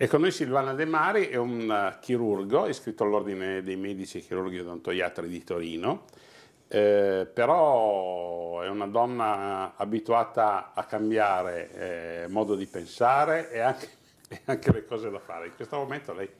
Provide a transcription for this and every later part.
E con noi Silvana De Mari è un eh, chirurgo, iscritto all'Ordine dei Medici e Chirurghi Odontoiatri di Torino, eh, però è una donna abituata a cambiare eh, modo di pensare e anche, e anche le cose da fare. In questo momento lei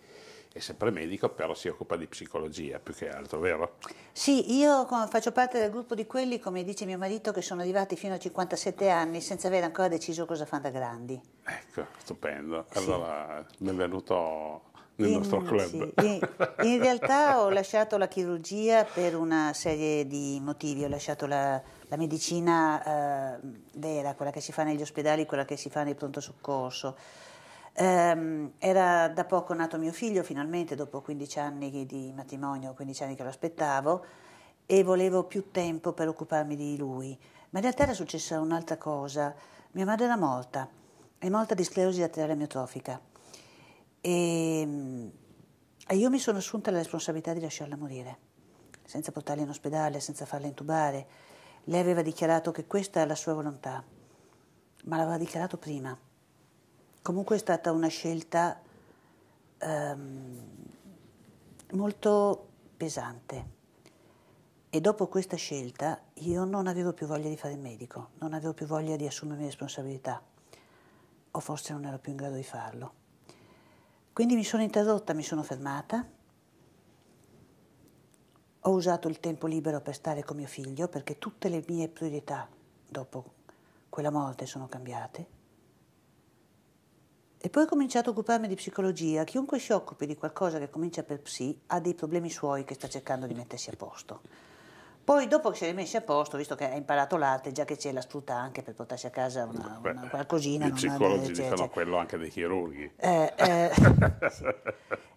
è sempre medico, però si occupa di psicologia più che altro, vero? Sì, io faccio parte del gruppo di quelli, come dice mio marito, che sono arrivati fino a 57 anni senza aver ancora deciso cosa fanno da grandi. Ecco, stupendo. Allora, sì. benvenuto nel in, nostro club. Sì. In, in, realtà ho lasciato la chirurgia per una serie di motivi, ho lasciato la, la medicina eh, vera, quella che si fa negli ospedali, quella che si fa nel pronto soccorso Ehm, era da poco nato mio figlio, finalmente dopo 15 anni di matrimonio, 15 anni che lo aspettavo, e volevo più tempo per occuparmi di lui. Ma in realtà era successa un'altra cosa. Mia madre era morta, è morta di sclerosi laterale amiotrofica. E, ehm, e io mi sono assunta la responsabilità di lasciarla morire, senza portarla in ospedale, senza farla intubare. Lei aveva dichiarato che questa era la sua volontà, ma l'aveva dichiarato prima Comunque è stata una scelta ehm, molto pesante. E dopo questa scelta io non avevo più voglia di fare il medico, non avevo più voglia di assumermi responsabilità, o forse non ero più in grado di farlo. Quindi mi sono interrotta, mi sono fermata, ho usato il tempo libero per stare con mio figlio perché tutte le mie priorità dopo quella morte sono cambiate e poi ho cominciato a occuparmi di psicologia. Chiunque si occupi di qualcosa che comincia per psi ha dei problemi suoi che sta cercando di mettersi a posto. Poi dopo che si è messi a posto, visto che ha imparato l'arte, già che c'è la sfrutta anche per portarsi a casa una, Beh, una qualcosina. I psicologi dicono cioè, quello anche dei chirurghi. Eh, eh,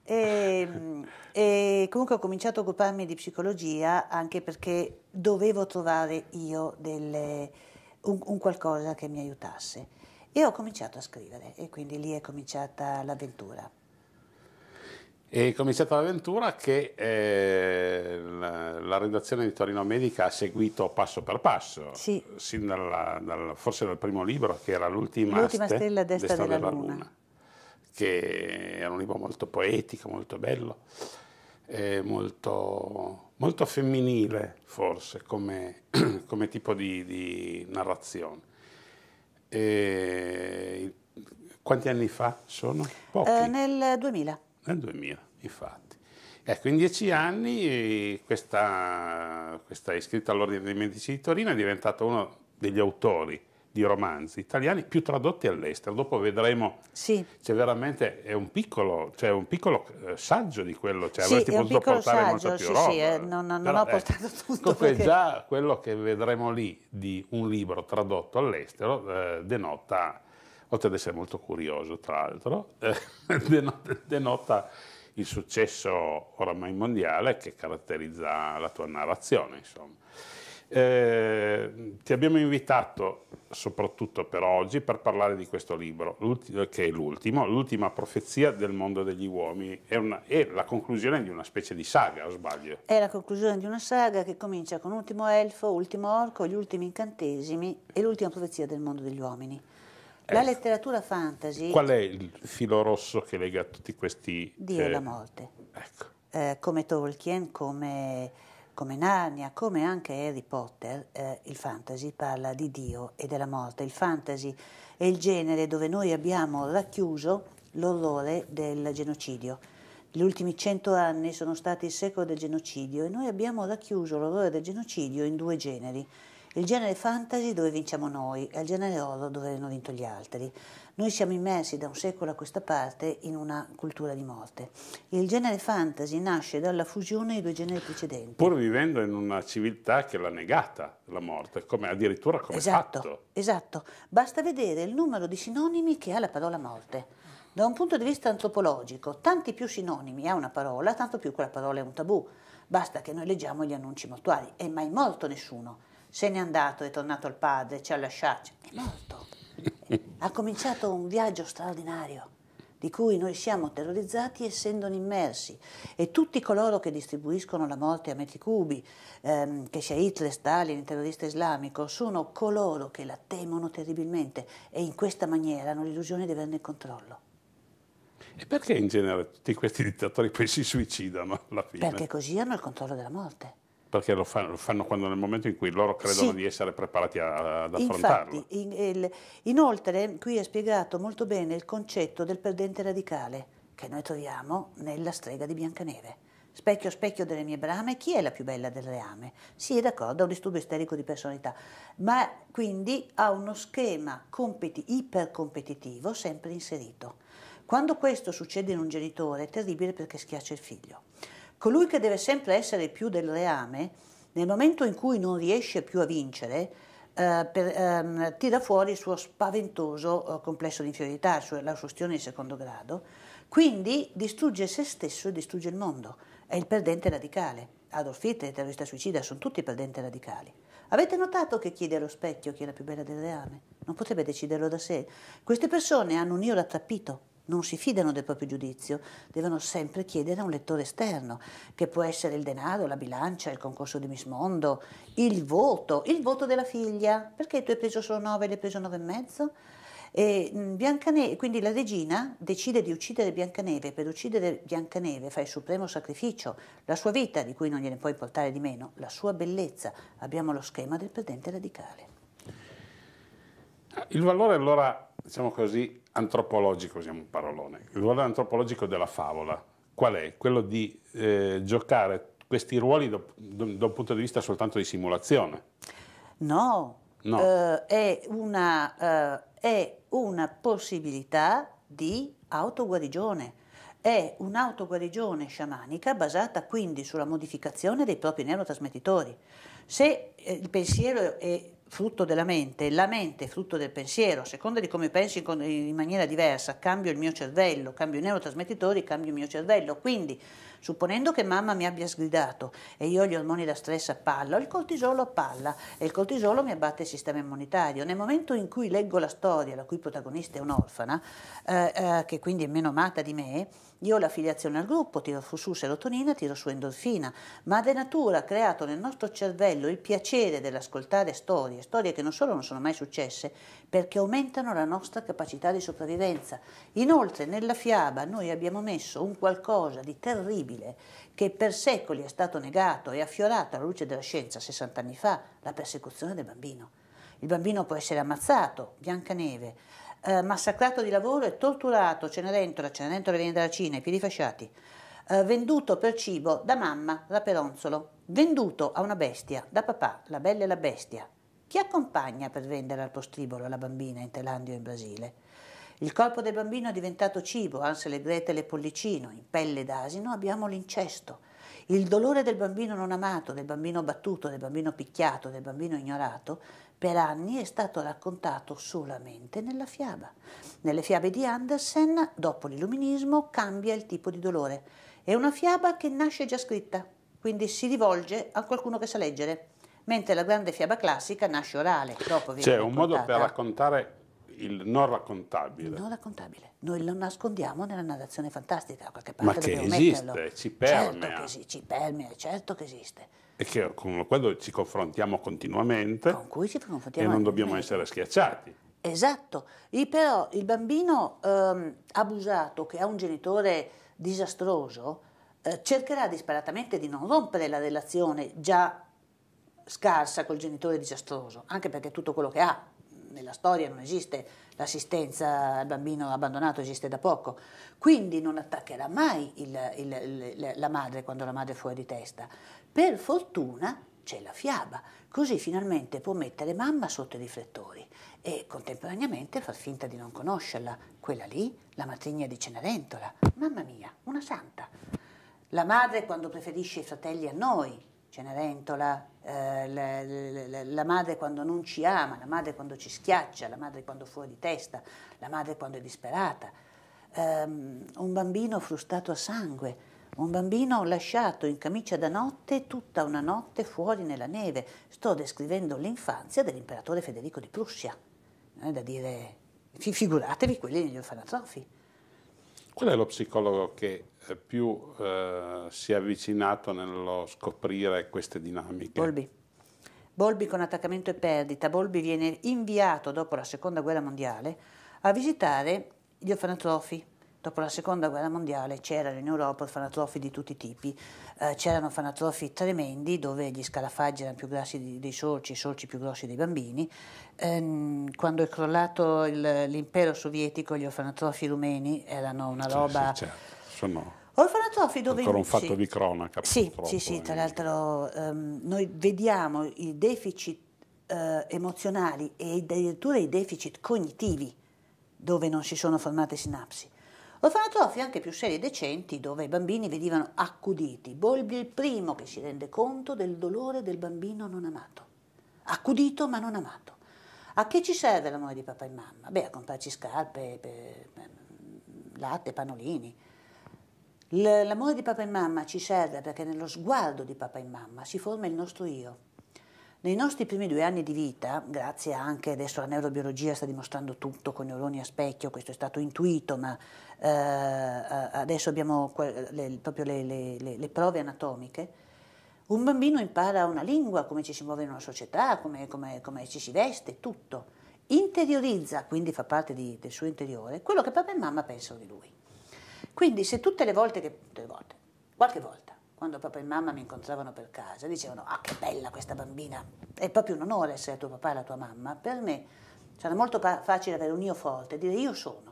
e, ehm, e comunque ho cominciato a occuparmi di psicologia anche perché dovevo trovare io delle, un, un qualcosa che mi aiutasse. E ho cominciato a scrivere e quindi lì è cominciata l'avventura. È cominciata l'avventura che eh, la, la, redazione di Torino Medica ha seguito passo per passo, sì. sin dalla, dal, forse dal primo libro che era L'ultima, l'ultima ste, stella destra, destra della, della luna. luna. che era un libro molto poetico, molto bello, eh, molto, molto, femminile forse come, come tipo di, di narrazione. E quanti anni fa sono? Pochi. Eh, nel 2000. Nel 2000, infatti. Ecco, in dieci anni eh, questa, questa iscritta all'Ordine dei Medici di Torino è diventata uno degli autori di romanzi italiani più tradotti all'estero. Dopo vedremo, sì. c'è veramente è un piccolo, cioè un piccolo eh, saggio di quello, cioè sì, avresti potuto portare saggio, molto più sì, roba. Sì, eh, non, non Però, ho ecco, portato eh, tutto. Perché... Già quello che vedremo lì di un libro tradotto all'estero eh, denota, oltre ad essere molto curioso tra l'altro, eh, denota, denota il successo oramai mondiale che caratterizza la tua narrazione. Insomma. Eh, ti abbiamo invitato soprattutto per oggi per parlare di questo libro, che è l'ultimo, l'ultima profezia del mondo degli uomini. È, una, è, la conclusione di una specie di saga, o sbaglio? È la conclusione di una saga che comincia con Ultimo Elfo, Ultimo Orco, gli ultimi incantesimi e l'ultima profezia del mondo degli uomini. La ecco. letteratura fantasy... Qual è il filo rosso che lega tutti questi... Dio e eh, la morte. Ecco. Eh, come Tolkien, come come Narnia, come anche Harry Potter, eh, il fantasy parla di Dio e della morte. Il fantasy è il genere dove noi abbiamo racchiuso l'orrore del genocidio. Gli ultimi cento anni sono stati il secolo del genocidio e noi abbiamo racchiuso l'orrore del genocidio in due generi il genere fantasy dove vinciamo noi e il genere horror dove hanno vinto gli altri. Noi siamo immersi da un secolo a questa parte in una cultura di morte. Il genere fantasy nasce dalla fusione dei due generi precedenti. Pur vivendo in una civiltà che l'ha negata la morte, come addirittura come esatto, fatto. Esatto, basta vedere il numero di sinonimi che ha la parola morte. Da un punto di vista antropologico, tanti più sinonimi ha una parola, tanto più quella parola è un tabù. Basta che noi leggiamo gli annunci mortuali e eh, mai morto nessuno. Se n'è andato, è tornato al padre, ci ha lasciato. è morto. Ha cominciato un viaggio straordinario di cui noi siamo terrorizzati essendone immersi e tutti coloro che distribuiscono la morte a metri cubi, ehm, che sia Hitler, Stalin, il terrorista islamico, sono coloro che la temono terribilmente e in questa maniera hanno l'illusione di averne il controllo. E perché in genere tutti questi dittatori poi si suicidano alla fine? Perché così hanno il controllo della morte. Perché lo fanno, lo fanno quando, nel momento in cui loro credono sì. di essere preparati a, ad affrontarlo. Infatti, in, il, inoltre qui è spiegato molto bene il concetto del perdente radicale che noi troviamo nella strega di Biancaneve. Specchio, specchio delle mie brame, chi è la più bella del reame? Sì, è d'accordo, ha un disturbo isterico di personalità, ma quindi ha uno schema competi- ipercompetitivo sempre inserito. Quando questo succede in un genitore è terribile perché schiaccia il figlio. Colui che deve sempre essere più del reame, nel momento in cui non riesce più a vincere, eh, per, ehm, tira fuori il suo spaventoso eh, complesso di inferiorità, la sua sustione di secondo grado, quindi distrugge se stesso e distrugge il mondo. È il perdente radicale. Adolf Hitler, terrorista suicida, sono tutti perdenti radicali. Avete notato che chiede allo specchio chi è la più bella del reame? Non potrebbe deciderlo da sé. Queste persone hanno un io rattrappito, non si fidano del proprio giudizio, devono sempre chiedere a un lettore esterno, che può essere il denaro, la bilancia, il concorso di Miss Mondo, il voto, il voto della figlia, perché tu hai preso solo 9 e hai preso 9 e mezzo? E mm, Biancaneve, quindi la regina decide di uccidere Biancaneve, per uccidere Biancaneve fa il supremo sacrificio, la sua vita, di cui non gliene può importare di meno, la sua bellezza. Abbiamo lo schema del perdente radicale. Il valore allora diciamo così, antropologico, usiamo un parolone, il ruolo antropologico della favola, qual è? Quello di eh, giocare questi ruoli da un punto di vista soltanto di simulazione. No, no. Eh, è, una, eh, è, una, possibilità di autoguarigione. È un'autoguarigione sciamanica basata quindi sulla modificazione dei propri neurotrasmettitori. Se eh, il pensiero è frutto della mente e la mente è frutto del pensiero, a seconda di come pensi in maniera diversa, cambio il mio cervello, cambio i neurotrasmettitori, cambio il mio cervello. Quindi Supponendo che mamma mi abbia sgridato e io gli ormoni da stress a palla, ho il cortisolo a palla e il cortisolo mi abbatte il sistema immunitario. Nel momento in cui leggo la storia, la cui protagonista è un'orfana, eh, eh, che quindi è meno amata di me, io ho la filiazione al gruppo, tiro su serotonina, tiro su endorfina, ma De Natura ha creato nel nostro cervello il piacere dell'ascoltare storie, storie che non solo non sono mai successe, perché aumentano la nostra capacità di sopravvivenza. Inoltre nella fiaba noi abbiamo messo un qualcosa di terribile che per secoli è stato negato e affiorato alla luce della scienza 60 anni fa, la persecuzione del bambino. Il bambino può essere ammazzato, Biancaneve, eh, massacrato di lavoro e torturato, Cenerentola, Cenerentola viene dalla Cina, i piedi fasciati, eh, venduto per cibo da mamma, la peronzolo, venduto a una bestia, da papà, la bella e la bestia, chi accompagna per vendere al postribolo la bambina in Thailandia o in Brasile? Il corpo del bambino è diventato cibo, Ansel e Gretel e Pollicino, in pelle d'asino abbiamo l'incesto. Il dolore del bambino non amato, del bambino battuto, del bambino picchiato, del bambino ignorato, per anni è stato raccontato solamente nella fiaba. Nelle fiabe di Andersen, dopo l'illuminismo, cambia il tipo di dolore. È una fiaba che nasce già scritta, quindi si rivolge a qualcuno che sa leggere mentre la grande fiaba classica nasce orale. Dopo viene C'è un modo per raccontare il non raccontabile. Il non raccontabile. Noi lo nascondiamo nella narrazione fantastica, da qualche parte Ma che esiste, metterlo. ci permea. Certo che sì, ci permea, certo che esiste. E che, con quello ci confrontiamo continuamente. Con cui ci confrontiamo. E non dobbiamo essere schiacciati. Esatto. E però il bambino ehm, abusato, che ha un genitore disastroso, eh, cercherà disperatamente di non rompere la relazione già scarsa col genitore disastroso, anche perché tutto quello che ha nella storia non esiste, l'assistenza al bambino abbandonato esiste da poco, quindi non attaccherà mai il, il, il, la madre quando la madre è fuori di testa. Per fortuna c'è la fiaba, così finalmente può mettere mamma sotto i riflettori e contemporaneamente far finta di non conoscerla, quella lì, la matrigna di Cenerentola, mamma mia, una santa. La madre quando preferisce i fratelli a noi, Cenerentola, eh, la, la, la, madre quando non ci ama, la madre quando ci schiaccia, la madre quando fuori di testa, la madre quando è disperata, um, un bambino frustato a sangue, un bambino lasciato in camicia da notte tutta una notte fuori nella neve. Sto descrivendo l'infanzia dell'imperatore Federico di Prussia. Non è da dire, figuratevi quelli degli orfanatrofi. Qual è lo psicologo che eh, più eh, si è avvicinato nello scoprire queste dinamiche. Bolbi. Bolbi con attaccamento e perdita. Bolbi viene inviato dopo la seconda guerra mondiale a visitare gli orfanotrofi. Dopo la seconda guerra mondiale c'erano in Europa orfanotrofi di tutti i tipi, eh, c'erano orfanotrofi tremendi dove gli scarafaggi erano più grassi dei sorci, i sorci più grossi dei bambini. Ehm, quando è crollato il, l'impero sovietico gli orfanotrofi rumeni erano una roba... Sì, sì, certo sono... Orfanatofi dove Ancora invece... un fatto di cronaca. Sì, sì, sì, tra eh. l'altro ehm, noi vediamo i deficit eh, emozionali e addirittura i deficit cognitivi dove non si sono formate sinapsi. Orfanotrofi anche più seri e decenti dove i bambini venivano accuditi. Bolbi è il primo che si rende conto del dolore del bambino non amato. Accudito ma non amato. A che ci serve l'amore di papà e mamma? Beh, a comprarci scarpe, latte, panolini. L'amore di papà e mamma ci serve perché nello sguardo di papà e mamma si forma il nostro io. Nei nostri primi due anni di vita, grazie anche adesso la neurobiologia sta dimostrando tutto con neuroni a specchio, questo è stato intuito, ma eh, adesso abbiamo le, proprio le, le, le prove anatomiche, un bambino impara una lingua, come ci si muove in una società, come, come, come ci si veste, tutto. Interiorizza, quindi fa parte di, del suo interiore, quello che papà e mamma pensano di lui. Quindi se tutte le volte che, tutte le volte, qualche volta, quando papà e mamma mi incontravano per casa, dicevano, ah che bella questa bambina, è proprio un onore essere tuo papà e la tua mamma, per me sarà molto pa- facile avere un io forte, dire io sono.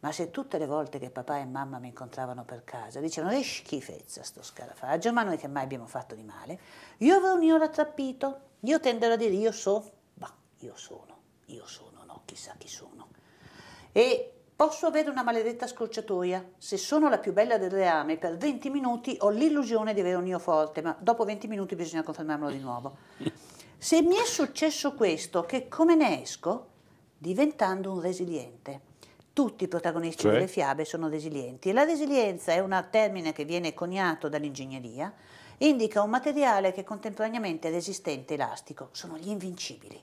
Ma se tutte le volte che papà e mamma mi incontravano per casa dicevano è schifezza sto scarafaggio, ma noi che mai abbiamo fatto di male, io avrò un io rattrappito, io tenderò a dire io so, ma io sono, io sono, no, chissà chi sono. E Posso avere una maledetta scorciatoia. Se sono la più bella del reame, per 20 minuti ho l'illusione di avere un io forte, ma dopo 20 minuti bisogna confermarlo di nuovo. Se mi è successo questo, che come ne esco? Diventando un resiliente. Tutti i protagonisti cioè? delle fiabe sono resilienti e la resilienza è un termine che viene coniato dall'ingegneria, indica un materiale che contemporaneamente è resistente e elastico, sono gli invincibili.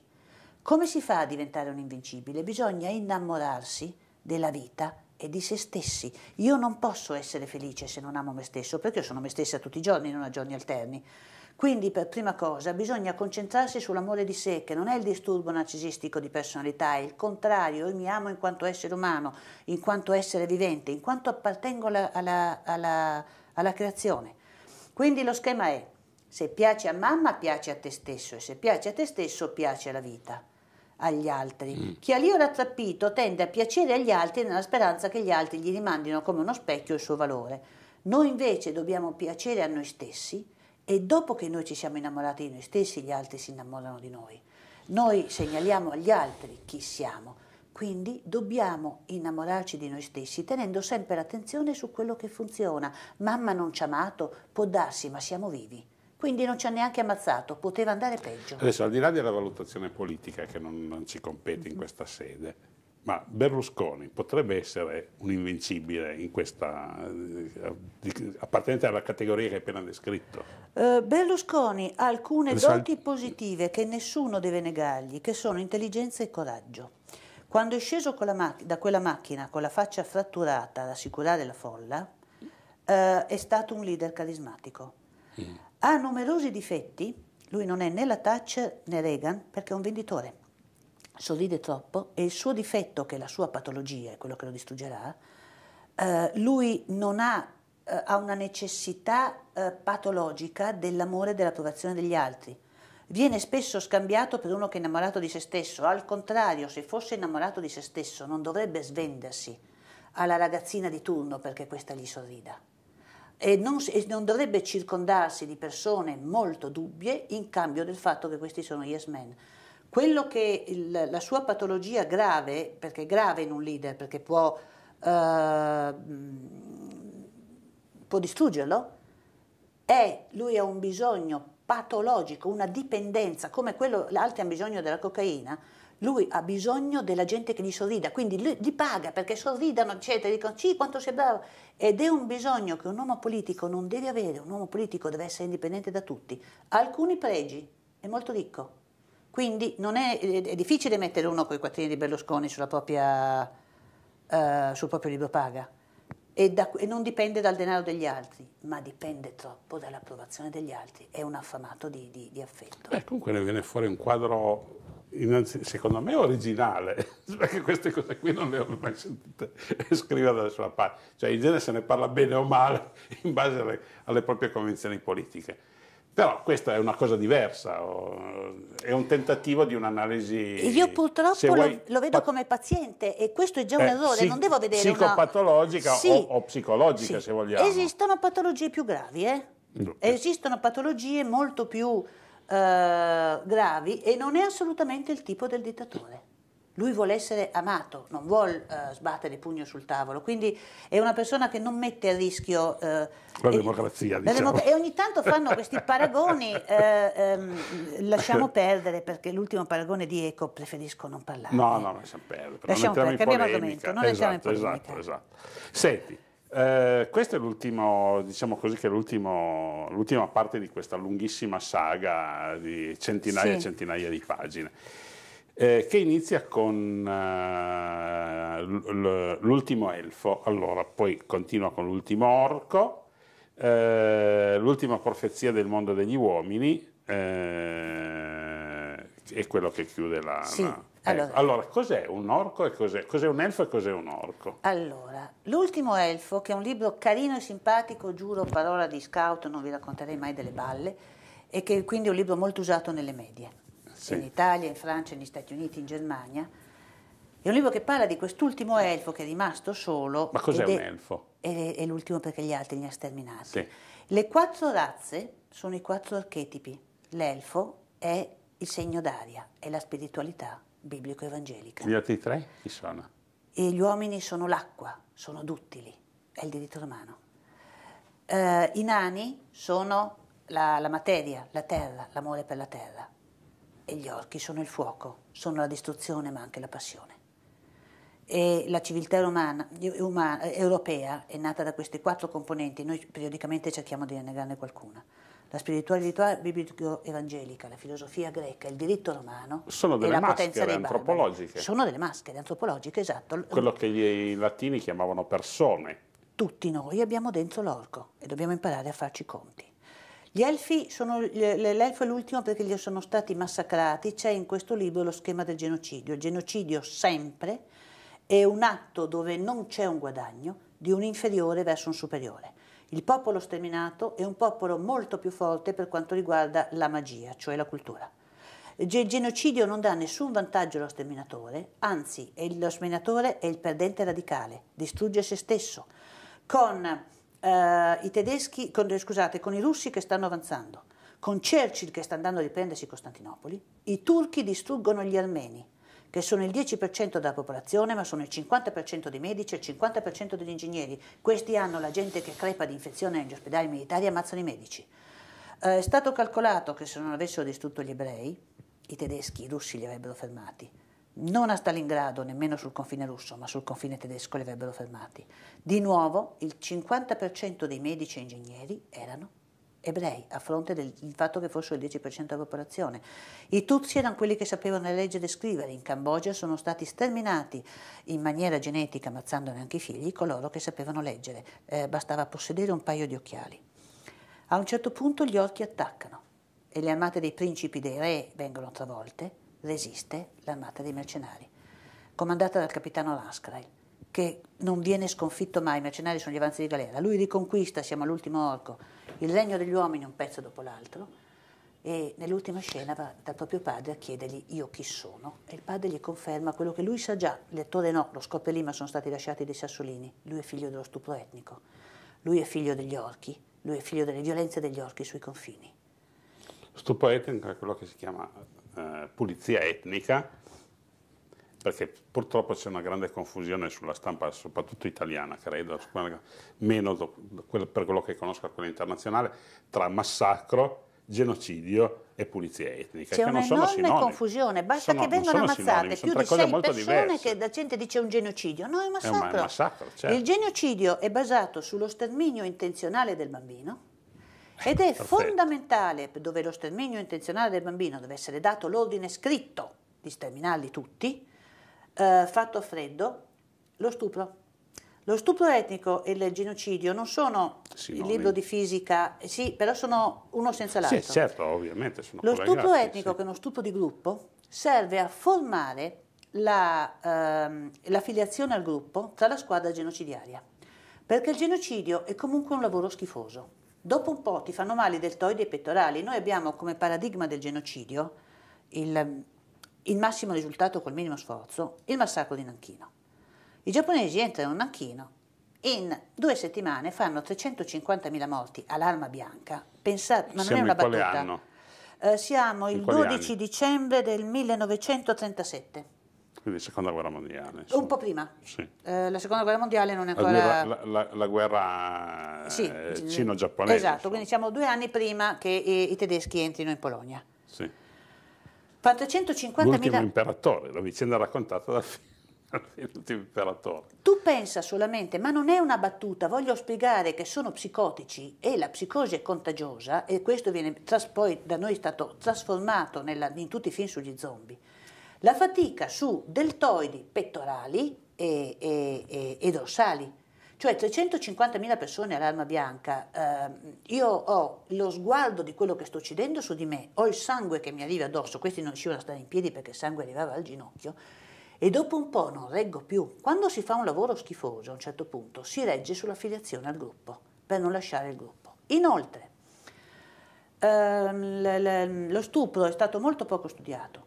Come si fa a diventare un invincibile? Bisogna innamorarsi della vita e di se stessi. Io non posso essere felice se non amo me stesso, perché io sono me stessa tutti i giorni, non a giorni alterni. Quindi per prima cosa bisogna concentrarsi sull'amore di sé, che non è il disturbo narcisistico di personalità, è il contrario, io mi amo in quanto essere umano, in quanto essere vivente, in quanto appartengo alla, alla, alla, alla creazione. Quindi lo schema è, se piace a mamma piace a te stesso e se piace a te stesso piace alla vita agli altri. Mm. Chi a Lio rattrappito tende a piacere agli altri nella speranza che gli altri gli rimandino come uno specchio il suo valore. Noi invece dobbiamo piacere a noi stessi e dopo che noi ci siamo innamorati di noi stessi gli altri si innamorano di noi. Noi segnaliamo agli altri chi siamo, quindi dobbiamo innamorarci di noi stessi tenendo sempre l'attenzione su quello che funziona. Mamma non ci ha amato, può darsi, ma siamo vivi quindi non ci ha neanche ammazzato, poteva andare peggio. Adesso al di là della valutazione politica che non, non ci compete in mm-hmm. questa sede, ma Berlusconi potrebbe essere un invincibile in questa, eh, appartenente alla categoria che hai appena descritto? Uh, Berlusconi ha alcune Adesso doti al... positive che nessuno deve negargli, che sono intelligenza e coraggio. Quando è sceso da quella macchina con la faccia fratturata ad assicurare la folla, uh, è stato un leader carismatico. Mm ha numerosi difetti, lui non è né la Thatcher né Reagan perché è un venditore. Sorride troppo e il suo difetto, che è la sua patologia, è quello che lo distruggerà, eh, lui non ha, eh, ha una necessità eh, patologica dell'amore e dell'approvazione degli altri. Viene spesso scambiato per uno che è innamorato di se stesso, al contrario, se fosse innamorato di se stesso non dovrebbe svendersi alla ragazzina di turno perché questa gli sorrida e non, e non, dovrebbe circondarsi di persone molto dubbie in cambio del fatto che questi sono yes men. Quello che il, la sua patologia grave, perché è grave in un leader, perché può, eh, può distruggerlo, è lui ha un bisogno patologico, una dipendenza, come quello, altri hanno bisogno della cocaina, lui ha bisogno della gente che gli sorrida, quindi lui li paga perché sorridano, eccetera, dicono sì, quanto sei bravo. Ed è un bisogno che un uomo politico non deve avere, un uomo politico deve essere indipendente da tutti. Ha alcuni pregi, è molto ricco. Quindi è, è, difficile mettere uno con i quattrini di Berlusconi propria, eh, sul proprio libro paga. E, da, e non dipende dal denaro degli altri, ma dipende troppo dall'approvazione degli altri. È un affamato di, di, di affetto. Beh, comunque ne viene fuori un quadro innanzi, secondo me originale, perché queste cose qui non le ho mai sentite scrivere da nessuna parte. Cioè in genere se ne parla bene o male in base alle, alle proprie convinzioni politiche. Però questa è una cosa diversa, è un tentativo di un'analisi. Io purtroppo vuoi, lo, lo, vedo come paziente e questo è già un eh, errore, non devo vedere. Psicopatologica una... sì, o, o, psicologica, sì. se vogliamo. Esistono patologie più gravi, eh? eh. Esistono patologie molto più eh, gravi e non è assolutamente il tipo del dittatore. Lui vuole essere amato, non vuole eh, sbattere il pugno sul tavolo, quindi è una persona che non mette a rischio eh, la democrazia. E, diciamo. la democ- e ogni tanto fanno questi paragoni, eh, ehm, lasciamo perdere perché l'ultimo paragone di Eco preferisco non parlare. No, no, lasciamo perdere. Lasciamo perdere, cambiamo argomento, non esatto, lasciamo in Esatto, esatto. Senti, eh, questa è l'ultimo, diciamo così, che è l'ultima parte di questa lunghissima saga di centinaia sì. e centinaia di pagine, eh, che inizia con uh, l'ultimo elfo, allora poi continua con l'ultimo orco, eh, l'ultima profezia del mondo degli uomini, eh, è quello che chiude la... Sì. la... Eh, allora, ecco, allora, cos'è un orco e cos'è, cos'è un elfo e cos'è un orco? Allora, L'ultimo elfo, che è un libro carino e simpatico, giuro, parola di scout, non vi racconterei mai delle balle, e che quindi è un libro molto usato nelle medie, sì. in Italia, in Francia, negli Stati Uniti, in Germania. È un libro che parla di quest'ultimo elfo che è rimasto solo. Ma cos'è un è, elfo? È, è, l'ultimo perché gli altri li ha sterminati. Sì. Le quattro razze sono i quattro archetipi. L'elfo è il segno d'aria è la spiritualità biblico-evangelica. Gli altri tre chi sono? E gli uomini sono l'acqua, sono duttili, è il diritto romano. Eh, I nani sono la, la materia, la terra, l'amore per la terra. E gli orchi sono il fuoco, sono la distruzione ma anche la passione. E la civiltà romana, umana, europea è nata da questi quattro componenti, noi periodicamente cerchiamo di negarne qualcuna la spiritualità biblico-evangelica, la filosofia greca, il diritto romano sono delle e la potenza dei barbari. antropologiche. Sono delle maschere antropologiche, esatto. Quello che i latini chiamavano persone. Tutti noi abbiamo dentro l'orco e dobbiamo imparare a farci conti. Gli elfi sono, l'elfo è l'ultimo perché gli sono stati massacrati, c'è in questo libro lo schema del genocidio. Il genocidio sempre è un atto dove non c'è un guadagno di un inferiore verso un superiore. Il popolo sterminato è un popolo molto più forte per quanto riguarda la magia, cioè la cultura. Il genocidio non dà nessun vantaggio allo sterminatore, anzi lo sterminatore è il perdente radicale, distrugge se stesso. Con, eh, i, tedeschi, con, eh, scusate, con i russi che stanno avanzando, con Churchill che sta andando a riprendersi Costantinopoli, i turchi distruggono gli armeni, che sono il 10% della popolazione, ma sono il 50% dei medici e il 50% degli ingegneri. Questi hanno la gente che crepa di infezione negli ospedali militari e ammazzano i medici. Eh, è stato calcolato che se non avessero distrutto gli ebrei, i tedeschi, i russi li avrebbero fermati. Non a Stalingrado, nemmeno sul confine russo, ma sul confine tedesco li avrebbero fermati. Di nuovo, il 50% dei medici e ingegneri erano ebrei a fronte del fatto che fossero il 10% della popolazione. I Tutsi erano quelli che sapevano leggere e scrivere, in Cambogia sono stati sterminati in maniera genetica, ammazzandone anche i figli, coloro che sapevano leggere, eh, bastava possedere un paio di occhiali. A un certo punto gli orchi attaccano e le armate dei principi dei re vengono travolte, resiste l'armata dei mercenari, comandata dal capitano Lanskrell che non viene sconfitto mai, i mercenari sono gli avanzi di galera, lui riconquista, siamo all'ultimo orco, il regno degli uomini un pezzo dopo l'altro e nell'ultima scena va dal proprio padre a chiedergli io chi sono e il padre gli conferma quello che lui sa già, il lettore no, lo scopre lì ma sono stati lasciati dei sassolini, lui è figlio dello stupro etnico, lui è figlio degli orchi, lui è figlio delle violenze degli orchi sui confini. Stupro etnico è quello che si chiama eh, pulizia etnica perché purtroppo c'è una grande confusione sulla stampa, soprattutto italiana, credo, meno per quello che conosco quella internazionale, tra massacro, genocidio e pulizia etnica. C'è un'enorme confusione, basta sono, che vengano ammazzate più di sei persone che la gente dice un genocidio. No, è massacro. È un massacro certo. Il genocidio è basato sullo sterminio intenzionale del bambino, eh, ed è Perfetto. fondamentale, dove lo sterminio intenzionale del bambino deve essere dato l'ordine scritto di sterminarli tutti, eh, fatto a freddo, lo stupro. Lo stupro etnico e il genocidio non sono Sinonimi. il libro di fisica, eh, sì, però sono uno senza l'altro. Sì, certo, ovviamente sono Lo stupro etnico, sì. che è uno stupro di gruppo, serve a formare la, ehm, l'affiliazione al gruppo tra la squadra genocidiaria. Perché il genocidio è comunque un lavoro schifoso. Dopo un po' ti fanno male i deltoidi e i pettorali. Noi abbiamo come paradigma del genocidio il il massimo risultato col minimo sforzo, il massacro di Nanchino. I giapponesi entrano in Nanchino, in due settimane fanno 350.000 morti all'arma bianca, pensate, ma Siamo non è una battuta. Anno? Eh, siamo in il 12 anni? dicembre del 1937. Quindi seconda guerra mondiale. Insomma. Un po' prima. Sì. Eh, la seconda guerra mondiale non è ancora... La guerra, la, la guerra eh, sì. cino-giapponese. Eh, esatto, insomma. quindi siamo due anni prima che i, i tedeschi entrino in Polonia. Sì. 450.000... imperatore, la vicenda raccontata dal film. imperatore. Tu pensa solamente, ma non è una battuta, voglio spiegare che sono psicotici e la psicosi è contagiosa e questo viene poi da noi stato trasformato nella, in tutti i film sugli zombie. La fatica su deltoidi pettorali e, e, e, e dorsali cioè 350.000 persone all'arma bianca, eh, io ho lo sguardo di quello che sto uccidendo su di me, ho il sangue che mi arriva addosso, questi non riuscivano a stare in piedi perché il sangue arrivava al ginocchio, e dopo un po' non reggo più. Quando si fa un lavoro schifoso a un certo punto si regge sull'affiliazione al gruppo, per non lasciare il gruppo. Inoltre, ehm, le, le, lo stupro è stato molto poco studiato.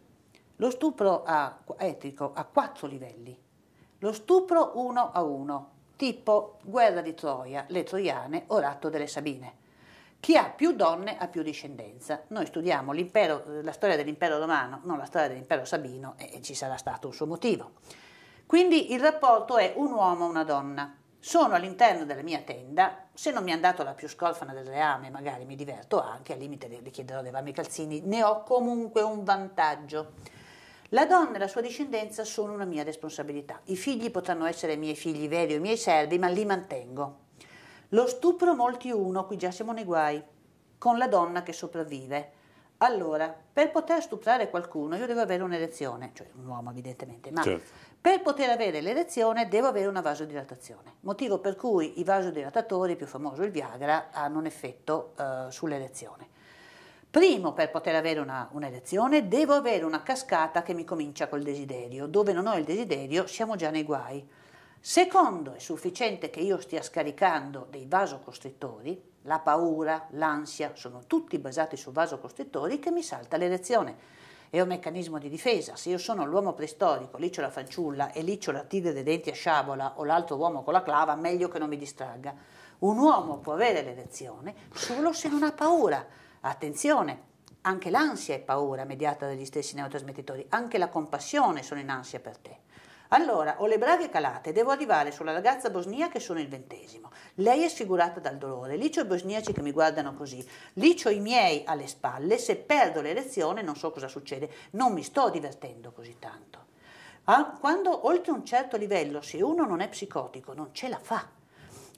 Lo stupro a, etico ha quattro livelli. Lo stupro uno a uno, tipo guerra di Troia, le troiane, o ratto delle Sabine. Chi ha più donne ha più discendenza. Noi studiamo eh, la storia dell'impero romano, non la storia dell'impero sabino e ci sarà stato un suo motivo. Quindi il rapporto è un uomo e una donna. Sono all'interno della mia tenda, se non mi hanno dato la più scorfana del reame, magari mi diverto anche, al limite le chiederò dei vami calzini, ne ho comunque un vantaggio. La donna e la sua discendenza sono una mia responsabilità. I figli potranno essere miei figli veri o i miei servi, ma li mantengo. Lo stupro molti uno, qui già siamo nei guai, con la donna che sopravvive. Allora, per poter stuprare qualcuno io devo avere un'erezione, cioè un uomo evidentemente, ma certo. per poter avere l'erezione devo avere una vasodilatazione, motivo per cui i vasodilatatori, più famoso il Viagra, hanno un effetto eh, sull'erezione. Primo, per poter avere una, un'elezione, devo avere una cascata che mi comincia col desiderio. Dove non ho il desiderio, siamo già nei guai. Secondo, è sufficiente che io stia scaricando dei vasocostrittori, la paura, l'ansia, sono tutti basati su vasocostrittori che mi salta l'elezione. È un meccanismo di difesa. Se io sono l'uomo preistorico, lì c'ho la fanciulla e lì c'ho la tigre dei denti a sciabola o l'altro uomo con la clava, meglio che non mi distragga. Un uomo può avere l'elezione solo se non ha paura. Attenzione, anche l'ansia è paura mediata dagli stessi neurotrasmettitori, anche la compassione sono in ansia per te. Allora, ho le braghe calate, devo arrivare sulla ragazza bosnia che sono il ventesimo. Lei è sfigurata dal dolore, lì c'ho i bosniaci che mi guardano così, lì c'ho i miei alle spalle, se perdo l'elezione non so cosa succede, non mi sto divertendo così tanto. Ah, quando oltre un certo livello, se uno non è psicotico, non ce la fa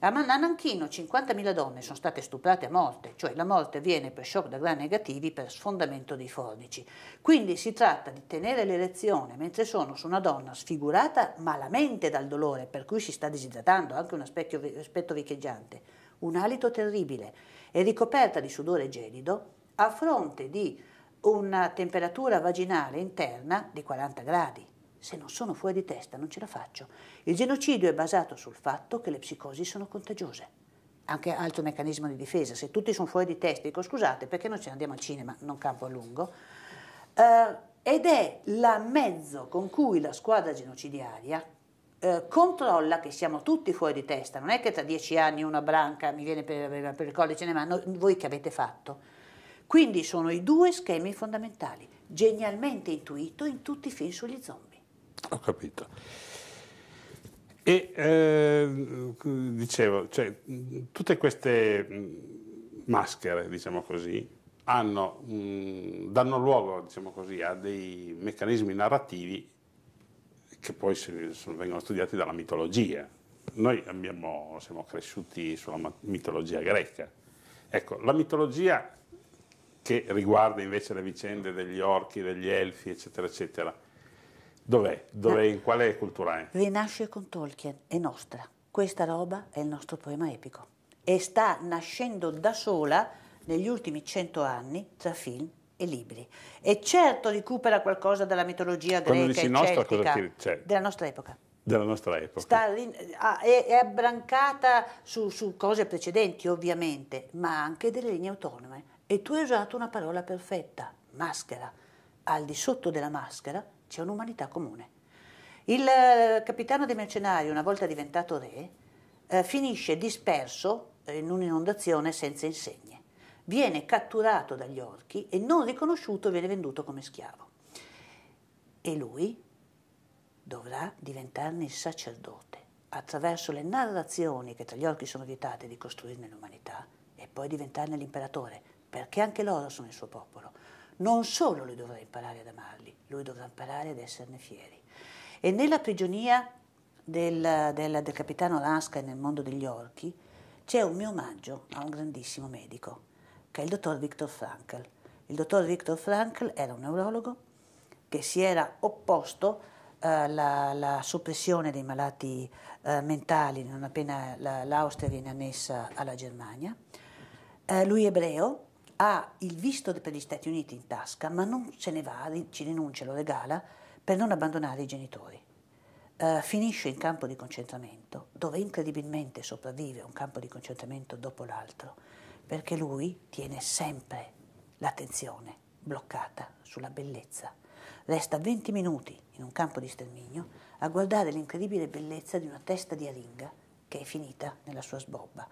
a Nanchino 50.000 donne sono state stuprate a morte, cioè la morte viene per shock da gran negativi per sfondamento dei fornici. Quindi si tratta di tenere l'elezione mentre sono su una donna sfigurata malamente dal dolore, per cui si sta disidratando, anche un aspetto, aspetto veccheggiante, un alito terribile e ricoperta di sudore gelido a fronte di una temperatura vaginale interna di 40 gradi se non sono fuori di testa non ce la faccio. Il genocidio è basato sul fatto che le psicosi sono contagiose. Anche altro meccanismo di difesa, se tutti sono fuori di testa, dico scusate perché non ce ne andiamo al cinema, non campo a lungo. Eh, ed è la mezzo con cui la squadra genocidiaria eh, controlla che siamo tutti fuori di testa, non è che tra dieci anni una branca mi viene per, per il collo e ma voi che avete fatto? Quindi sono i due schemi fondamentali, genialmente intuito in tutti i film sugli zombie. Ho capito. E eh, dicevo, cioè, tutte queste maschere, diciamo così, hanno, mh, danno luogo diciamo così, a dei meccanismi narrativi che poi si, sono, vengono studiati dalla mitologia. Noi abbiamo, siamo cresciuti sulla mitologia greca. Ecco, la mitologia che riguarda invece le vicende degli orchi, degli elfi, eccetera, eccetera, Dov'è? Dov'è? Eh. In quale cultura è? Rinasce con Tolkien, è nostra. Questa roba è il nostro poema epico e sta nascendo da sola negli ultimi cento anni tra film e libri. E certo recupera qualcosa dalla mitologia Quando greca e nostra, celtica, cioè, della nostra epoca. Della nostra epoca. Sta, è, è abbrancata su, su cose precedenti, ovviamente, ma anche delle linee autonome. E tu hai usato una parola perfetta, maschera. Al di sotto della maschera c'è un'umanità comune. Il eh, capitano dei mercenari, una volta diventato re, eh, finisce disperso eh, in un'inondazione senza insegne. Viene catturato dagli orchi e non riconosciuto viene venduto come schiavo. E lui dovrà diventarne il sacerdote attraverso le narrazioni che tra gli orchi sono vietate di costruirne l'umanità e poi diventarne l'imperatore, perché anche loro sono il suo popolo non solo lui dovrà imparare ad amarli, lui dovrà imparare ad esserne fieri. E nella prigionia del, del, del capitano Alaska nel mondo degli orchi c'è un mio omaggio a un grandissimo medico, che è il dottor Viktor Frankl. Il dottor Viktor Frankl era un neurologo che si era opposto alla eh, soppressione dei malati eh, mentali non appena l'Austria viene annessa alla Germania. Eh, lui ebreo, ha il visto per gli Stati Uniti in tasca, ma non se ne va, ci rinuncia, lo regala per non abbandonare i genitori. Uh, finisce in campo di concentramento, dove incredibilmente sopravvive un campo di concentramento dopo l'altro, perché lui tiene sempre l'attenzione bloccata sulla bellezza. Resta 20 minuti in un campo di sterminio a guardare l'incredibile bellezza di una testa di aringa che è finita nella sua sbobba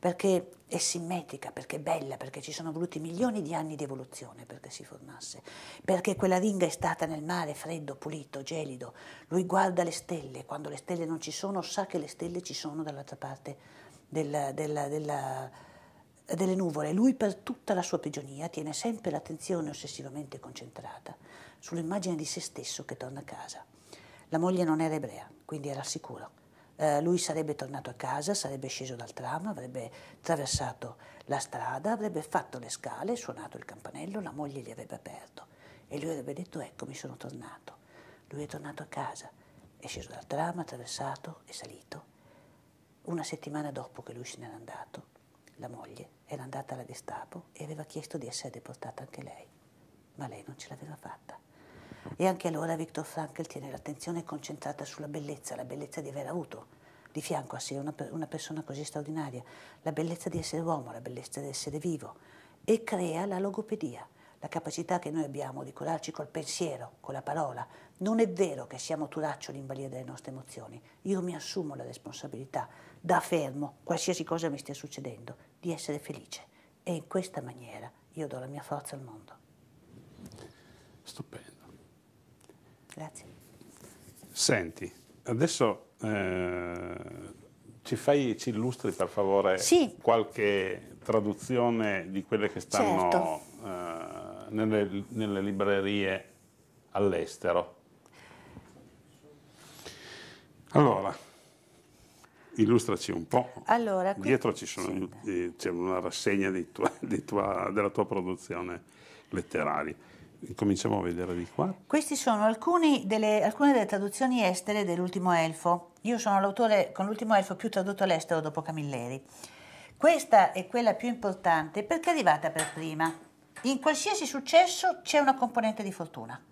perché è simmetrica, perché è bella, perché ci sono voluti milioni di anni di evoluzione perché si formasse, perché quella ringa è stata nel mare freddo, pulito, gelido, lui guarda le stelle, quando le stelle non ci sono sa che le stelle ci sono dall'altra parte della, della, della, delle nuvole, lui per tutta la sua prigionia tiene sempre l'attenzione ossessivamente concentrata sull'immagine di se stesso che torna a casa. La moglie non era ebrea, quindi era al sicuro eh, lui sarebbe tornato a casa, sarebbe sceso dal tram, avrebbe attraversato la strada, avrebbe fatto le scale, suonato il campanello, la moglie gli avrebbe aperto e lui avrebbe detto eccomi sono tornato. Lui è tornato a casa, è sceso dal tram, ha attraversato, è salito. Una settimana dopo che lui se n'era andato, la moglie era andata alla Gestapo e aveva chiesto di essere deportata anche lei, ma lei non ce l'aveva fatta. E anche allora Viktor Frankl tiene l'attenzione concentrata sulla bellezza, la bellezza di aver avuto di fianco a sé una, una persona così straordinaria, la bellezza di essere uomo, la bellezza di essere vivo e crea la logopedia, la capacità che noi abbiamo di curarci col pensiero, con la parola. Non è vero che siamo turaccioli in balia delle nostre emozioni. Io mi assumo la responsabilità, da fermo, qualsiasi cosa mi stia succedendo, di essere felice. E in questa maniera io do la mia forza al mondo. Stupendo. Grazie. Senti, adesso eh, ci, fai, ci, illustri per favore sì. qualche traduzione di quelle che stanno certo. eh, nelle, nelle librerie all'estero. Allora, illustraci un po'. Allora, qui... Dietro c'è una rassegna tua, tua, della tua produzione letteraria. Cominciamo a vedere di qua. Queste sono delle, alcune delle traduzioni estere dell'ultimo elfo. Io sono l'autore con l'ultimo elfo più tradotto all'estero dopo Camilleri. Questa è quella più importante perché è arrivata per prima. In qualsiasi successo c'è una componente di fortuna.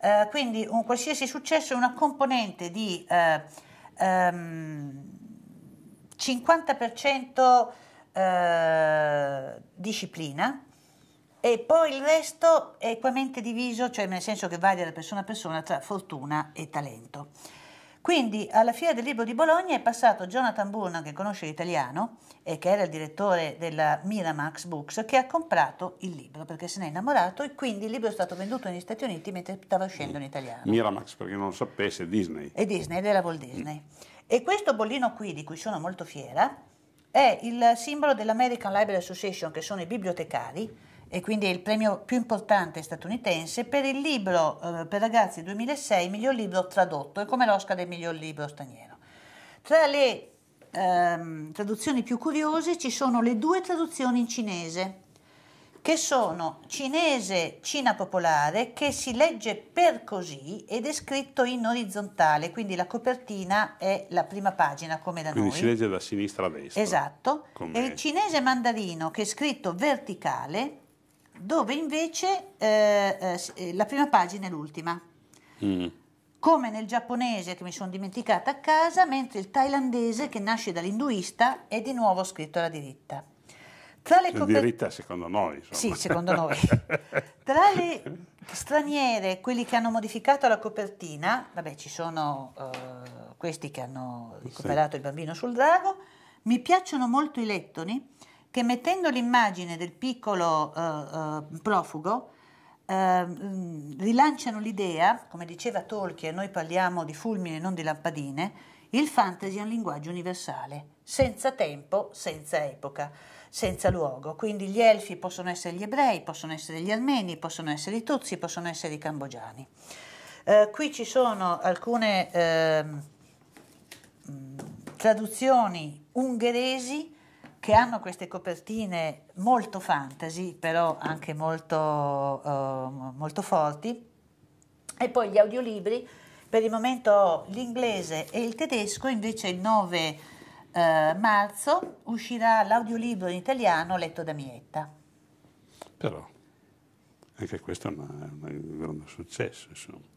Uh, quindi un qualsiasi successo è una componente di uh, um, 50% uh, disciplina, e poi il resto è equamente diviso, cioè nel senso che varia da persona a persona tra fortuna e talento. Quindi alla Fiera del Libro di Bologna è passato Jonathan Burnham, che conosce l'italiano e che era il direttore della Miramax Books, che ha comprato il libro perché se n'è innamorato e quindi il libro è stato venduto negli Stati Uniti mentre stava uscendo in italiano. Miramax, perché non lo sapesse, è Disney. È Disney, ed è la Walt Disney. E questo bollino qui, di cui sono molto fiera, è il simbolo dell'American Library Association, che sono i bibliotecari e quindi è il premio più importante statunitense per il libro eh, per ragazzi 2006 miglior libro tradotto e come l'Oscar del miglior libro straniero. Tra le ehm, traduzioni più curiose ci sono le due traduzioni in cinese che sono cinese Cina popolare che si legge per così ed è scritto in orizzontale, quindi la copertina è la prima pagina come da quindi noi. Quindi si legge da sinistra a destra. Esatto. Com'è? E il cinese mandarino che è scritto verticale dove invece eh, eh, eh, la prima pagina è l'ultima. Mm. Come nel giapponese che mi sono dimenticata a casa, mentre il thailandese che nasce dall'induista è di nuovo scritto alla diritta. Tra le coper... diritta secondo noi. Insomma. Sì, secondo noi. Tra le straniere, quelli che hanno modificato la copertina, vabbè ci sono uh, questi che hanno recuperato sì. il bambino sul drago, mi piacciono molto i lettoni che mettendo l'immagine del piccolo uh, uh, profugo uh, rilanciano l'idea, come diceva Tolkien, noi parliamo di fulmine non di lampadine, il fantasy è un linguaggio universale, senza tempo, senza epoca, senza luogo. Quindi gli elfi possono essere gli ebrei, possono essere gli armeni, possono essere i tuzzi, possono essere i cambogiani. Eh, qui ci sono alcune ehm, traduzioni ungheresi che hanno queste copertine molto fantasy, però anche molto, eh, molto forti. E poi gli audiolibri, per il momento l'inglese e il tedesco, invece il 9 eh, marzo uscirà l'audiolibro in italiano letto da Mietta. Però anche questo è un grande successo, insomma.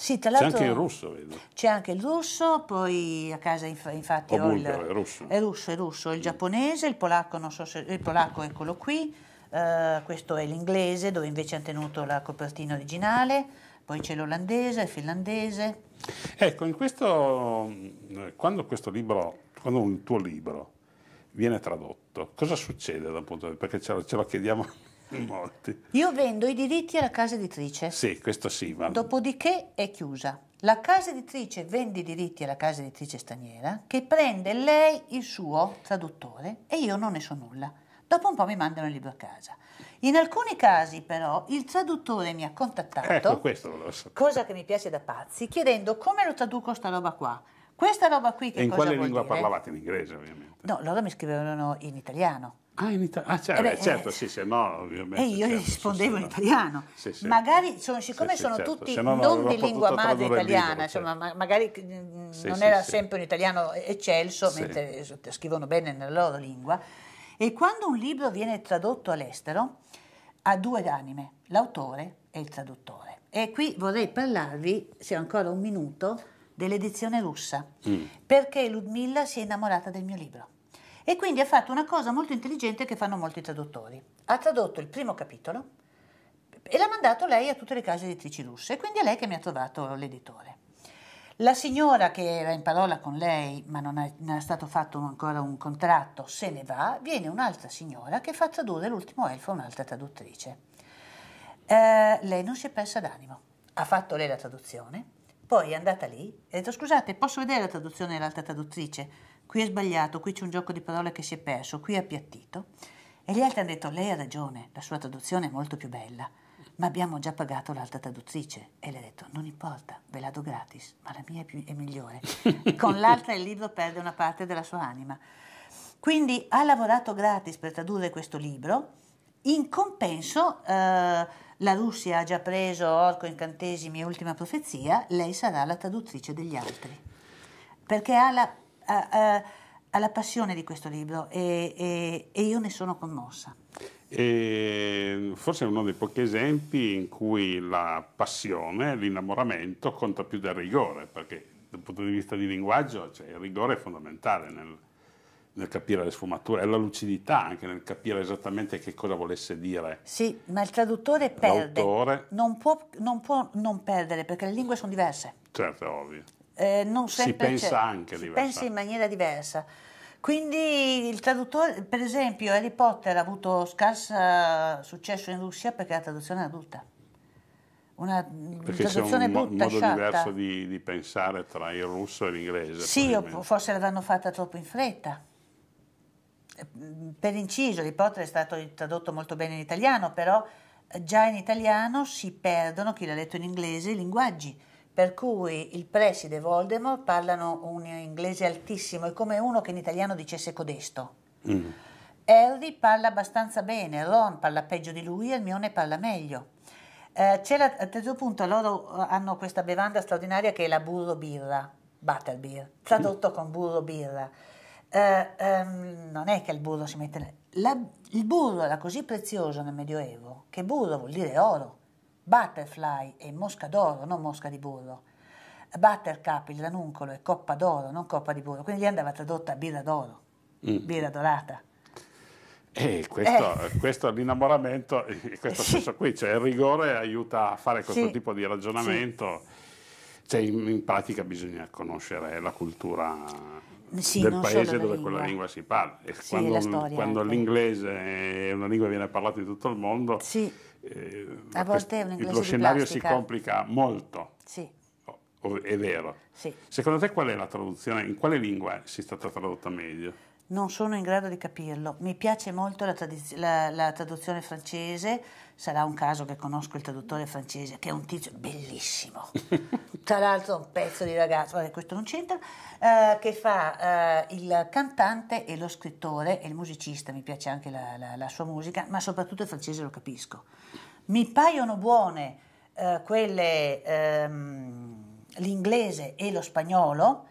Sì, tra l'altro. C'è anche il russo, vedo. C'è anche il russo, poi a casa inf- infatti o ho bulgaro, il, è russo. È russo, è russo, il mm. giapponese, il polacco, non so se, il polacco eccolo qui, uh, questo è l'inglese dove invece hanno tenuto la copertina originale, poi c'è l'olandese, il finlandese. Ecco, in questo, eh, quando questo libro, quando un tuo libro viene tradotto, cosa succede da punto di vista? Perché ce lo, ce lo chiediamo Molti. Io vendo i diritti alla casa editrice. Sì, questo sì. Ma... Dopodiché è chiusa. La casa editrice vende i diritti alla casa editrice straniera che prende lei il suo traduttore e io non ne so nulla. Dopo un po' mi mandano il libro a casa. In alcuni casi però il traduttore mi ha contattato, ecco, questo lo so. cosa che mi piace da pazzi, chiedendo come lo traduco sta roba qua. Questa roba qui che e in quale lingua dire? parlavate in inglese ovviamente? No, loro mi scrivevano in italiano. Ah, in Italia. Ah, certo, eh, eh, certo, eh. eh certo sì, se no ovviamente. E io certo, rispondevo sì, in italiano. Sì, sì. Magari, sono, siccome sono certo. tutti no, non di lingua madre italiana, libro, insomma, cioè. ma, magari mm, non era sempre un italiano eccelso, mentre scrivono bene nella loro lingua. E quando un libro viene tradotto all'estero, ha due anime, l'autore e il traduttore. E qui vorrei parlarvi, se ho ancora un minuto, dell'edizione russa, mm. perché Ludmilla si è innamorata del mio libro. E quindi ha fatto una cosa molto intelligente che fanno molti traduttori. Ha tradotto il primo capitolo e l'ha mandato lei a tutte le case editrici russe, e quindi è lei che mi ha trovato l'editore. La signora che era in parola con lei, ma non, è, non era stato fatto ancora un contratto, se ne va, viene un'altra signora che fa tradurre l'ultimo elfo a un'altra traduttrice. Eh, lei non si è persa d'animo, ha fatto lei la traduzione, poi è andata lì e ha detto scusate, posso vedere la traduzione dell'altra traduttrice? qui è sbagliato, qui c'è un gioco di parole che si è perso, qui è appiattito. E gli altri hanno detto, lei ha ragione, la sua traduzione è molto più bella, ma abbiamo già pagato l'altra traduttrice. E lei ha detto, non importa, ve la do gratis, ma la mia è, più, è migliore. Con l'altra il libro perde una parte della sua anima. Quindi ha lavorato gratis per tradurre questo libro, in compenso... Eh, la Russia ha già preso Orco, Incantesimi e Ultima Profezia, lei sarà la traduttrice degli altri. Perché ha la alla passione di questo libro e, e, e io ne sono commossa. E forse è uno dei pochi esempi in cui la passione, l'innamoramento conta più del rigore, perché dal punto di vista di linguaggio cioè, il rigore è fondamentale nel, nel capire le sfumature, è la lucidità anche nel capire esattamente che cosa volesse dire. Sì, ma il traduttore perde. Non può, non può non perdere perché le lingue sono diverse. Certo, è ovvio eh, non sempre si pensa anche si pensa in maniera diversa. Quindi il traduttore, per esempio, Harry Potter ha avuto scarso eh, successo in Russia perché la traduzione è adulta. Una perché traduzione un brutta, modo sciatta. diverso di, di, pensare tra il russo e l'inglese. Sì, forse l'avranno fatta troppo in fretta. Eh, per inciso, Harry Potter è stato tradotto molto bene in italiano, però eh, già in italiano si perdono, chi l'ha letto in inglese, i linguaggi per cui il preside Voldemort parlano un inglese altissimo, è come uno che in italiano dicesse codesto. Mm. Harry parla abbastanza bene, Ron parla peggio di lui, Hermione parla meglio. Eh, c'è la, a terzo punto, loro eh, hanno questa bevanda straordinaria che è la burro birra, butterbeer, tradotto mm. con burro birra. Eh, ehm, non è che il burro si mette... La, il burro era così prezioso nel Medioevo che burro vuol dire oro. Butterfly e Mosca d'oro, non Mosca di burro. Buttercup, il ranuncolo, e Coppa d'oro, non Coppa di burro. Quindi lì andava tradotta birra d'oro, mm. birra dorata. E questo, eh. questo è l'innamoramento, in eh, questo sì. qui, cioè il rigore aiuta a fare questo sì. tipo di ragionamento. Sì. Cioè, in, in, pratica bisogna conoscere la cultura sì, del paese dove lingua. quella lingua si parla. E sì, quando, quando ecco. l'inglese è una lingua che viene parlata in tutto il mondo, sì eh, a volte quest- lo scenario si complica molto. Sì. Oh, è vero. Sì. Secondo te qual è la traduzione? In quale lingua si è stata tradotta meglio? non sono in grado di capirlo. Mi piace molto la, tradiz- la, la, traduzione francese, sarà un caso che conosco il traduttore francese, che è un tizio bellissimo, tra l'altro un pezzo di ragazzo, vabbè questo non c'entra, eh, che fa eh, il cantante e lo scrittore e il musicista, mi piace anche la, la sua musica, ma soprattutto il francese lo capisco. Mi paiono buone eh, quelle, ehm, l'inglese e lo spagnolo,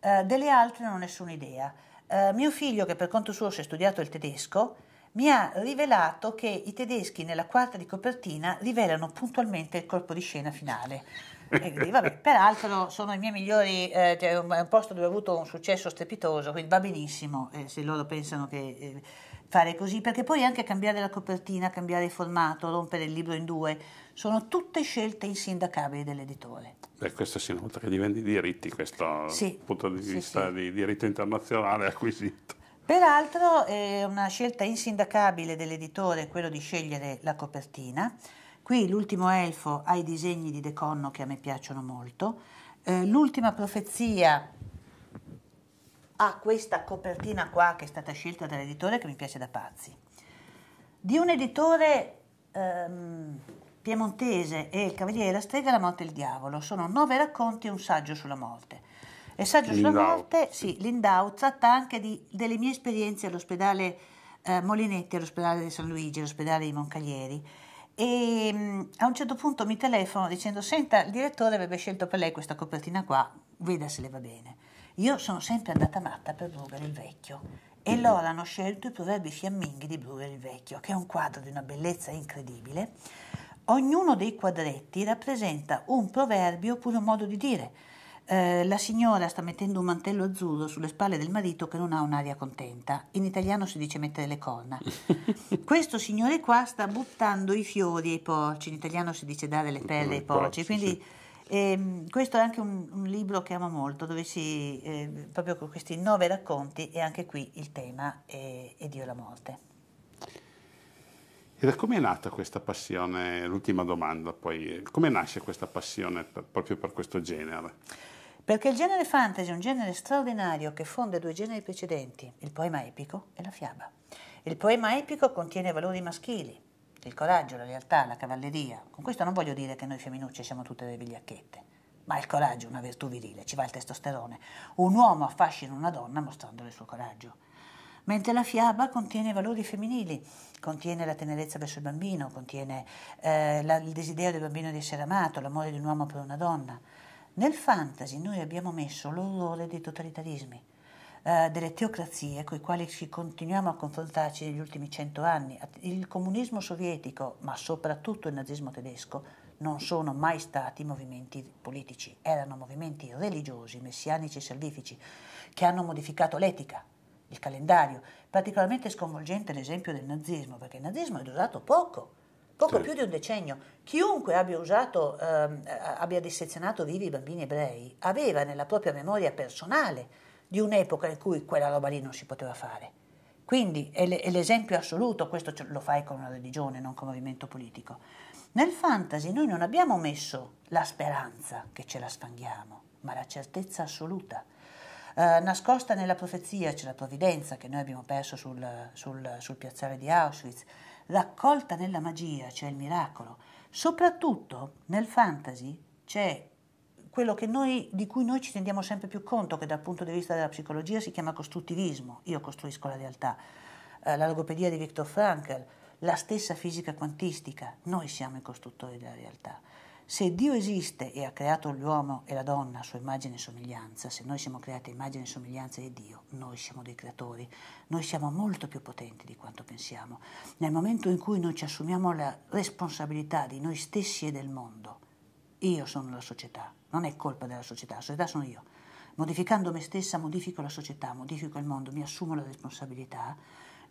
eh, delle altre non ho nessuna idea eh, mio figlio, che per conto suo si è studiato il tedesco, mi ha rivelato che i tedeschi nella quarta di copertina rivelano puntualmente il colpo di scena finale. Quindi, vabbè, peraltro sono i miei migliori, eh, è cioè, un posto dove ho avuto un successo strepitoso, quindi va benissimo eh, se loro pensano che eh, fare così, perché poi anche cambiare la copertina, cambiare il formato, rompere il libro in due, sono tutte scelte insindacabili dell'editore. Beh, questo si nota che diventi diritti, questo sì, punto di sì, vista sì. di diritto internazionale acquisito. Peraltro è una scelta insindacabile dell'editore quello di scegliere la copertina. Qui l'ultimo elfo ha i disegni di De Conno che a me piacciono molto. Eh, l'ultima profezia ha questa copertina qua che è stata scelta dall'editore che mi piace da pazzi. Di un editore ehm, Piemontese e Il Cavaliere della Strega La morte e il diavolo. Sono nove racconti e un saggio sulla morte. E saggio sulla morte, sì, Lindau tratta anche di, delle mie esperienze all'ospedale eh, Molinetti, all'ospedale di San Luigi, all'ospedale di Moncalieri. E mh, mm, a un certo punto mi telefono dicendo: Senta, il direttore avrebbe scelto per lei questa copertina qua, veda se le va bene. Io sono sempre andata matta per Bruegher il Vecchio e mm-hmm. loro hanno scelto i proverbi fiamminghi di Bruegher il Vecchio, che è un quadro di una bellezza incredibile Ognuno dei quadretti rappresenta un proverbio oppure un modo di dire. Eh, la signora sta mettendo un mantello azzurro sulle spalle del marito che non ha un'aria contenta. In italiano si dice mettere le corna. Questo signore qua sta buttando i fiori ai porci, in italiano si dice dare le perle ai porci. Quindi ehm, questo è anche un, un, libro che amo molto, dove si, eh, proprio con questi nove racconti, e anche qui il tema è, è Dio la morte. E da come è nata questa passione, l'ultima domanda poi, eh, come nasce questa passione per, proprio per questo genere? Perché il genere fantasy è un genere straordinario che fonde due generi precedenti, il poema epico e la fiaba. Il poema epico contiene valori maschili, il coraggio, la lealtà, la cavalleria. Con questo non voglio dire che noi femminucce siamo tutte delle vigliacchette, ma il coraggio è una virtù virile, ci va il testosterone. Un uomo affascina una donna mostrandole il suo coraggio mentre la fiaba contiene valori femminili, contiene la tenerezza verso il bambino, contiene eh, la, il desiderio del bambino di essere amato, l'amore di un uomo per una donna. Nel fantasy noi abbiamo messo l'orrore dei totalitarismi, eh, delle teocrazie con i quali ci continuiamo a confrontarci negli ultimi cento anni. Il comunismo sovietico, ma soprattutto il nazismo tedesco, non sono mai stati movimenti politici, erano movimenti religiosi, messianici e salvifici, che hanno modificato l'etica, il calendario. Particolarmente sconvolgente l'esempio del nazismo, perché il nazismo è usato poco, poco sì. più di un decennio. Chiunque abbia usato, ehm, abbia dissezionato vivi i bambini ebrei, aveva nella propria memoria personale di un'epoca in cui quella roba lì non si poteva fare. Quindi è, l'esempio assoluto, questo lo fai con una religione, non con un movimento politico. Nel fantasy noi non abbiamo messo la speranza che ce la sfanghiamo, ma la certezza assoluta. Eh, nascosta nella profezia c'è la provvidenza che noi abbiamo perso sul, sul, sul piazzale di Auschwitz, raccolta nella magia c'è il miracolo, soprattutto nel fantasy c'è quello noi, di cui noi ci rendiamo sempre più conto, che dal punto di vista della psicologia si chiama costruttivismo, io costruisco la realtà, eh, la logopedia di Viktor Frankl, la stessa fisica quantistica, noi siamo i costruttori della realtà. Se Dio esiste e ha creato l'uomo e la donna a sua immagine e somiglianza, se noi siamo creati a immagine e somiglianza di Dio, noi siamo dei creatori, noi siamo molto più potenti di quanto pensiamo. Nel momento in cui noi ci assumiamo la responsabilità di noi stessi e del mondo, io sono la società, non è colpa della società, la società sono io. Modificando me stessa modifico la società, modifico il mondo, mi assumo la responsabilità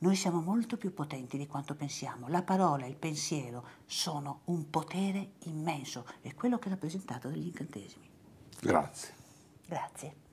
noi siamo molto più potenti di quanto pensiamo. La parola, il pensiero sono un potere immenso. È quello che è rappresentato dagli incantesimi. Grazie. Grazie.